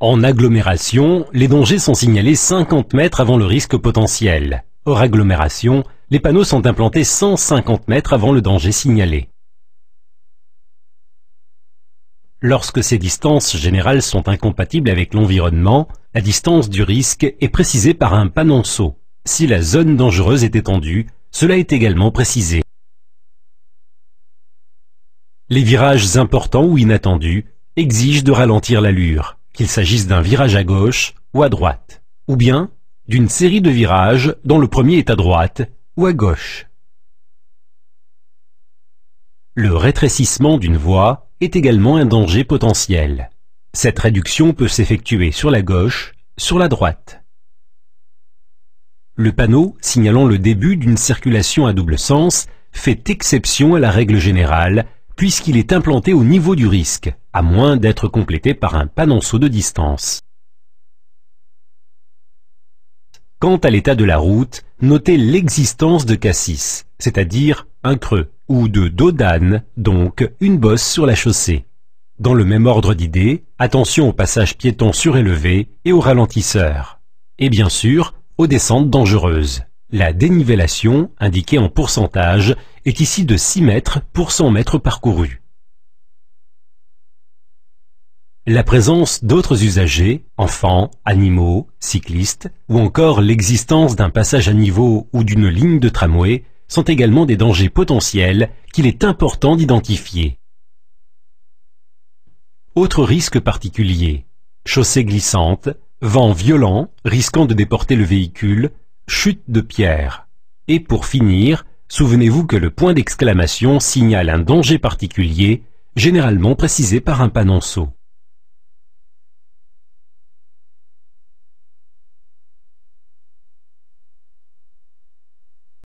En agglomération, les dangers sont signalés 50 mètres avant le risque potentiel. Hors agglomération, les panneaux sont implantés 150 mètres avant le danger signalé. Lorsque ces distances générales sont incompatibles avec l'environnement, la distance du risque est précisée par un panonceau. Si la zone dangereuse est étendue, cela est également précisé. Les virages importants ou inattendus exigent de ralentir l'allure qu'il s'agisse d'un virage à gauche ou à droite, ou bien d'une série de virages dont le premier est à droite ou à gauche. Le rétrécissement d'une voie est également un danger potentiel. Cette réduction peut s'effectuer sur la gauche, sur la droite. Le panneau signalant le début d'une circulation à double sens fait exception à la règle générale puisqu'il est implanté au niveau du risque, à moins d'être complété par un panonceau de distance. Quant à l'état de la route, notez l'existence de cassis, c'est-à-dire un creux, ou de dos d'âne, donc une bosse sur la chaussée. Dans le même ordre d'idées, attention aux passages piétons surélevés et aux ralentisseurs. Et bien sûr, aux descentes dangereuses. La dénivellation, indiquée en pourcentage, est ici de 6 mètres pour 100 mètres parcourus. La présence d'autres usagers, enfants, animaux, cyclistes, ou encore l'existence d'un passage à niveau ou d'une ligne de tramway sont également des dangers potentiels qu'il est important d'identifier. Autres risques particuliers. Chaussée glissante, vent violent risquant de déporter le véhicule, chute de pierre. Et pour finir, Souvenez-vous que le point d'exclamation signale un danger particulier, généralement précisé par un panonceau.